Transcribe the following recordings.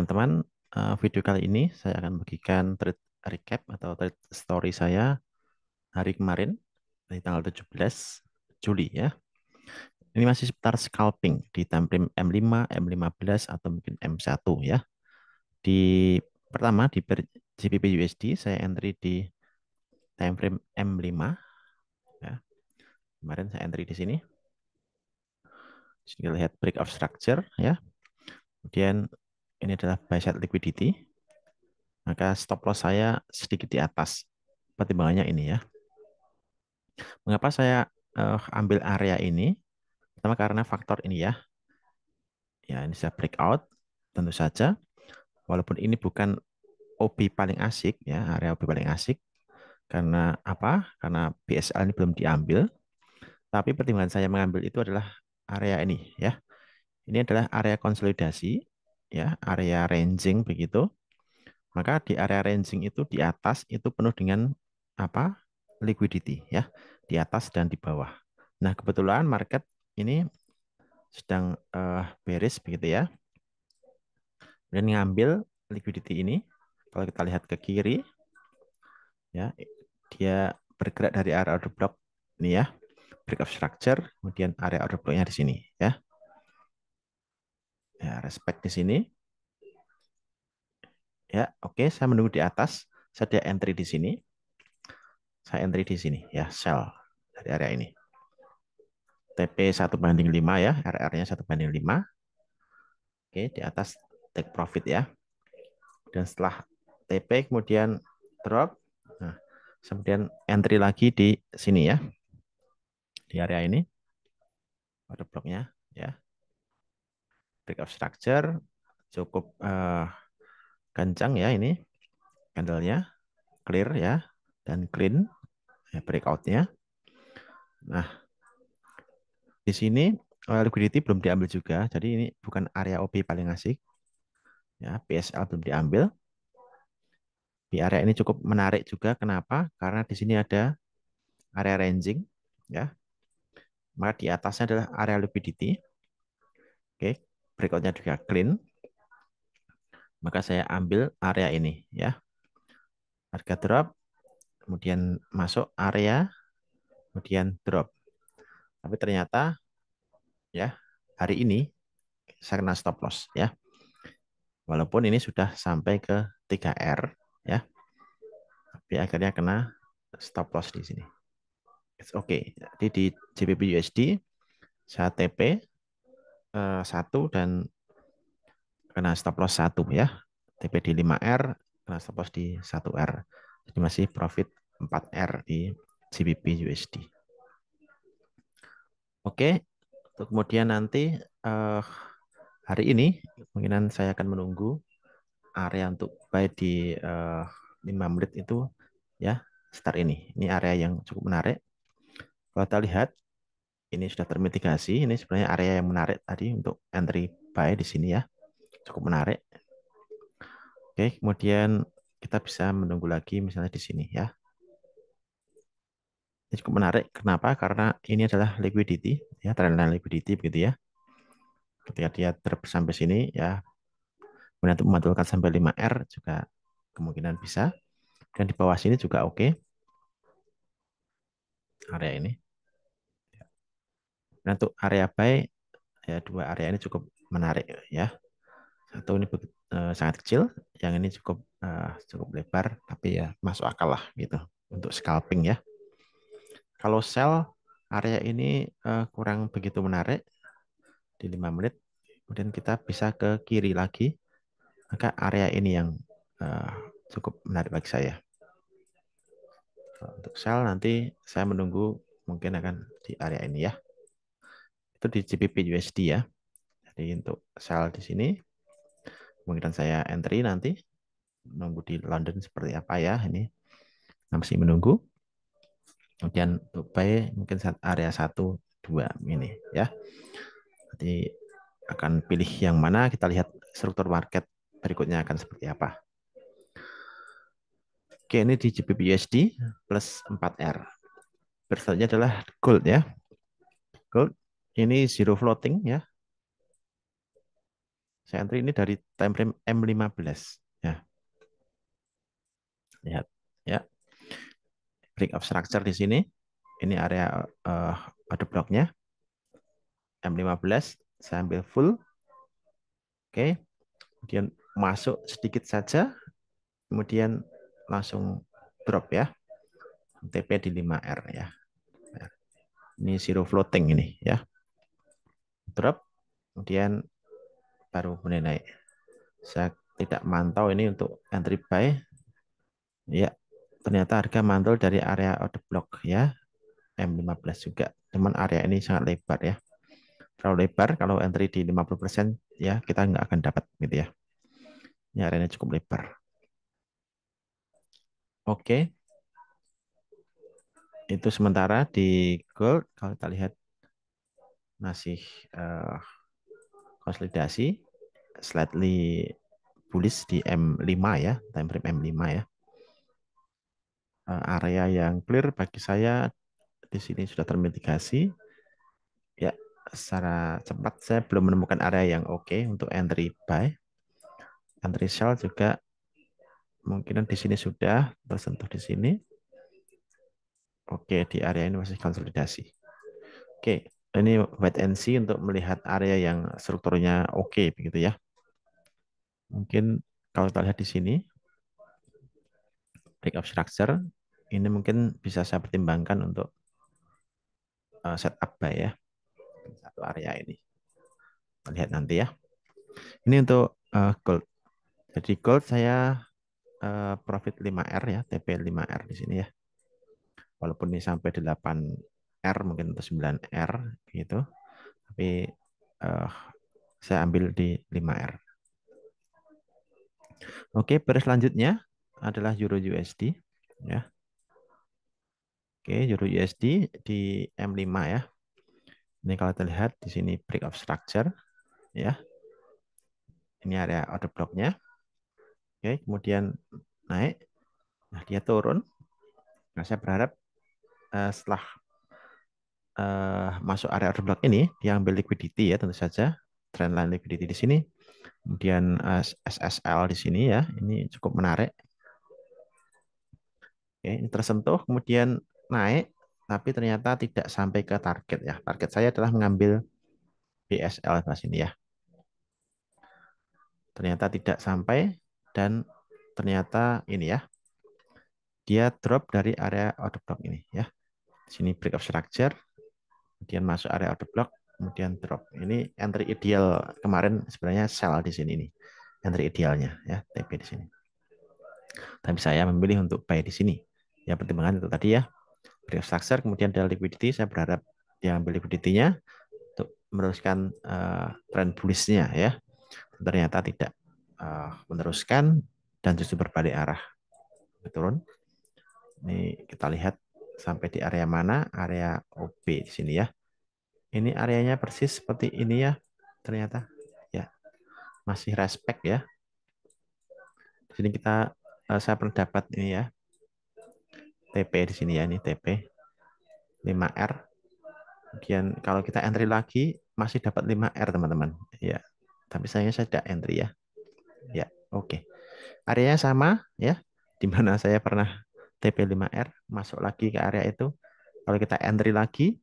teman-teman, eh, video kali ini saya akan bagikan trade recap atau trade story saya hari kemarin dari tanggal 17 Juli ya. Ini masih seputar scalping di time frame M5, M15 atau mungkin M1 ya. Di pertama di GBP USD saya entry di time frame M5 ya. Kemarin saya entry di sini. Sini lihat break of structure ya. Kemudian ini adalah buy side liquidity, maka stop loss saya sedikit di atas. Pertimbangannya ini ya. Mengapa saya uh, ambil area ini? Pertama karena faktor ini ya. Ya, ini saya breakout tentu saja. Walaupun ini bukan OB paling asik ya, area OB paling asik. Karena apa? Karena BSL ini belum diambil. Tapi pertimbangan saya mengambil itu adalah area ini ya. Ini adalah area konsolidasi ya area ranging begitu maka di area ranging itu di atas itu penuh dengan apa liquidity ya di atas dan di bawah nah kebetulan market ini sedang uh, eh, beris begitu ya dan ngambil liquidity ini kalau kita lihat ke kiri ya dia bergerak dari area order block ini ya break of structure kemudian area order blocknya di sini ya Ya, respect di sini. Ya, oke, okay. saya menunggu di atas. Saya entry di sini. Saya entry di sini, ya, sel dari area ini. TP 1 banding 5 ya, RR-nya 1 banding 5. Oke, di atas take profit ya. Dan setelah TP kemudian drop, nah, kemudian entry lagi di sini ya. Di area ini. Pada bloknya ya break of structure cukup uh, kencang ya ini candlenya clear ya dan clean ya, breakoutnya. Nah di sini eh, liquidity belum diambil juga, jadi ini bukan area OP paling asik. Ya PSL belum diambil. Di area ini cukup menarik juga, kenapa? Karena di sini ada area ranging, ya. Maka di atasnya adalah area liquidity. Oke, berikutnya juga clean, maka saya ambil area ini ya. Harga drop, kemudian masuk area, kemudian drop. Tapi ternyata ya hari ini saya kena stop loss ya. Walaupun ini sudah sampai ke 3R ya. Tapi akhirnya kena stop loss di sini. It's okay. Jadi di JPP USD saya TP 1 eh, dan kena stop loss 1 ya. TP di 5R, kena stop loss di 1R. Jadi masih profit 4R di GBP USD. Oke, kemudian nanti uh, hari ini kemungkinan saya akan menunggu area untuk buy di uh, eh, 5 menit itu ya start ini. Ini area yang cukup menarik. Kalau kita lihat ini sudah termitigasi. Ini sebenarnya area yang menarik tadi untuk entry buy di sini ya. Cukup menarik. Oke, kemudian kita bisa menunggu lagi misalnya di sini ya. Ini cukup menarik. Kenapa? Karena ini adalah liquidity ya, trendline liquidity begitu ya. Ketika dia drop sampai sini ya. Kemudian untuk memantulkan sampai 5R juga kemungkinan bisa. Dan di bawah sini juga oke. Okay. Area ini. Nah, untuk area buy ya dua area ini cukup menarik ya. Satu ini eh, sangat kecil, yang ini cukup eh, cukup lebar tapi ya masuk akal lah gitu untuk scalping ya. Kalau sell area ini eh, kurang begitu menarik di 5 menit. Kemudian kita bisa ke kiri lagi. Maka area ini yang cukup menarik bagi saya. Untuk sell nanti saya menunggu mungkin akan di area ini ya itu di GBP USD ya. Jadi untuk sell di sini kemungkinan saya entry nanti nunggu di London seperti apa ya ini nah, masih menunggu. Kemudian untuk buy mungkin saat area 1 2 ini ya. Nanti akan pilih yang mana kita lihat struktur market berikutnya akan seperti apa. Oke, ini di USD plus 4R. Berikutnya adalah gold ya. Gold ini zero floating ya. Saya entry ini dari time frame M15 ya. Lihat ya. Break of structure di sini. Ini area uh, eh, ada bloknya. M15 saya ambil full. Oke. Okay. Kemudian masuk sedikit saja. Kemudian langsung drop ya. TP di 5R ya. Ini zero floating ini ya drop kemudian baru kemudian naik saya tidak mantau ini untuk entry buy ya ternyata harga mantul dari area order block ya M15 juga cuman area ini sangat lebar ya terlalu lebar kalau entry di 50% ya kita nggak akan dapat gitu ya ini areanya cukup lebar oke itu sementara di gold kalau kita lihat masih uh, konsolidasi slightly bullish di M5 ya, time frame M5 ya. Uh, area yang clear bagi saya di sini sudah termitigasi. Ya, secara cepat saya belum menemukan area yang oke okay untuk entry buy. Entry sell juga mungkin di sini sudah tersentuh di sini. Oke, di area ini masih konsolidasi. Oke, ini wait and see untuk melihat area yang strukturnya oke okay, begitu ya. Mungkin kalau kita lihat di sini break of structure ini mungkin bisa saya pertimbangkan untuk uh, eh, setup buy ya satu area ini. Kita lihat nanti ya. Ini untuk uh, gold. Jadi gold saya eh, profit 5R ya, TP 5R di sini ya. Walaupun ini sampai 8 R mungkin atau 9R gitu. Tapi uh, saya ambil di 5R. Oke, baris selanjutnya adalah euro USD ya. Oke, euro USD di M5 ya. Ini kalau terlihat di sini break of structure ya. Ini area order blocknya. Oke, kemudian naik. Nah, dia turun. Nah, saya berharap eh, setelah uh, masuk area order block ini, yang ambil liquidity ya tentu saja, trendline liquidity di sini, kemudian uh, eh, SSL di sini ya, ini cukup menarik. Oke, ini tersentuh, kemudian naik, tapi ternyata tidak sampai ke target ya. Target saya adalah mengambil BSL di sini ya. Ternyata tidak sampai dan ternyata ini ya. Dia drop dari area order block ini ya. sini break of structure kemudian masuk area order block, kemudian drop. Ini entry ideal kemarin sebenarnya sell di sini ini Entry idealnya ya, TP di sini. Tapi saya memilih untuk buy di sini. Ya pertimbangan itu tadi ya. Brief structure kemudian ada liquidity, saya berharap dia ambil liquidity-nya untuk meneruskan uh, eh, tren bullish-nya ya. Ternyata tidak uh, meneruskan dan justru berbalik arah. Turun. Ini kita lihat sampai di area mana? Area op di sini ya. Ini areanya persis seperti ini ya. Ternyata ya. Masih respect ya. Di sini kita eh, saya pernah dapat ini ya. TP di sini ya, ini TP. 5R. Kemudian kalau kita entry lagi masih dapat 5R teman-teman. Ya. Tapi saya saya tidak entry ya. Ya, oke. Okay. Areanya sama ya. Di mana saya pernah TP5R masuk lagi ke area itu. Kalau kita entry lagi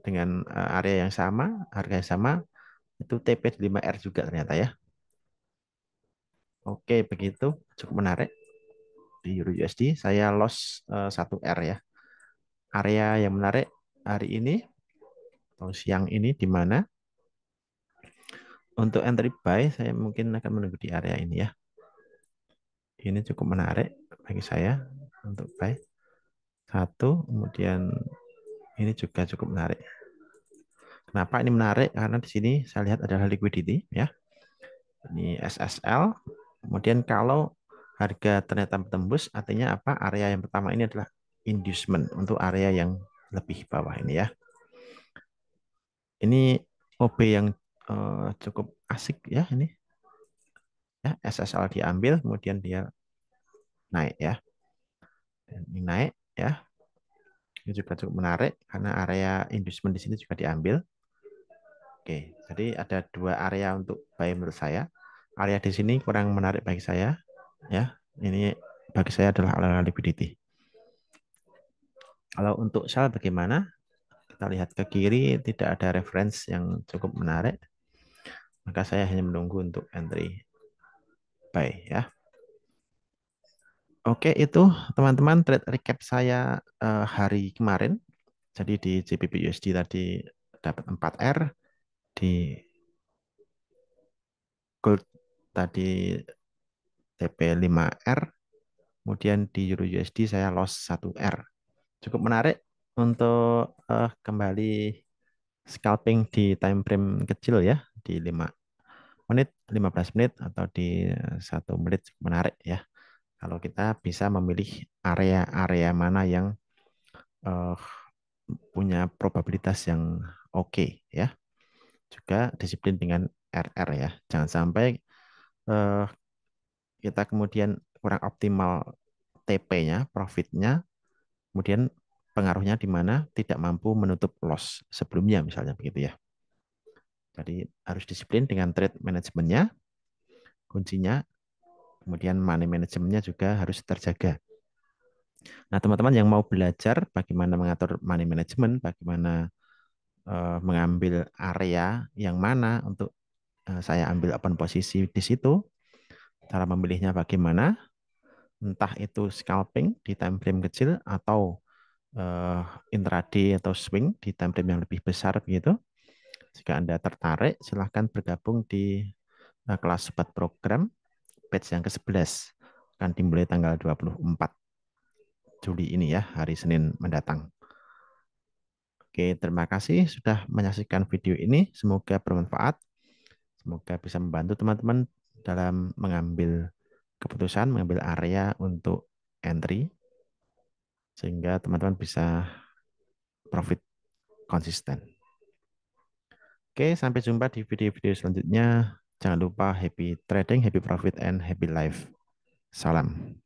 dengan eh, area yang sama, harga yang sama, itu TP5R juga ternyata ya. Oke, begitu. Cukup menarik. Di Euro USD saya loss 1R eh, ya. Area yang menarik hari ini atau siang ini di mana? Untuk entry buy saya mungkin akan menunggu di area ini ya. Ini cukup menarik bagi saya untuk buy satu kemudian ini juga cukup menarik kenapa ini menarik karena di sini saya lihat adalah liquidity ya ini SSL kemudian kalau harga ternyata tembus artinya apa area yang pertama ini adalah inducement untuk area yang lebih bawah ini ya ini OB yang uh, cukup asik ya ini ya SSL diambil kemudian dia naik ya ini naik ya ini juga cukup menarik karena area inducement di sini juga diambil oke jadi ada dua area untuk buy menurut saya area di sini kurang menarik bagi saya ya ini bagi saya adalah area liquidity kalau untuk sell bagaimana kita lihat ke kiri tidak ada reference yang cukup menarik maka saya hanya menunggu untuk entry buy ya Oke, itu teman-teman trade recap saya uh, hari kemarin. Jadi di JPP USD tadi dapat 4R, di gold tadi TP5R, kemudian di Euro USD saya loss 1R. Cukup menarik untuk uh, kembali scalping di time frame kecil ya, di 5 menit, 15 menit atau di satu menit menarik ya. Kalau kita bisa memilih area-area mana yang uh, punya probabilitas yang oke okay, ya. Juga disiplin dengan RR ya. Jangan sampai uh, kita kemudian kurang optimal TP-nya, profitnya, kemudian pengaruhnya di mana tidak mampu menutup loss sebelumnya misalnya begitu ya. Jadi harus disiplin dengan trade manajemennya. Kuncinya Kemudian money management-nya juga harus terjaga. Nah, teman-teman yang mau belajar bagaimana mengatur money management, bagaimana uh, mengambil area yang mana untuk uh, saya ambil open posisi di situ, cara memilihnya bagaimana, entah itu scalping di time frame kecil atau uh, intraday atau swing di time frame yang lebih besar begitu. Jika Anda tertarik, silahkan bergabung di uh, kelas sobat program batch yang ke-11 akan dimulai tanggal 24 Juli ini ya, hari Senin mendatang. Oke, terima kasih sudah menyaksikan video ini. Semoga bermanfaat. Semoga bisa membantu teman-teman dalam mengambil keputusan, mengambil area untuk entry. Sehingga teman-teman bisa profit konsisten. Oke, sampai jumpa di video-video selanjutnya. Jangan lupa happy trading, happy profit, and happy life. Salam.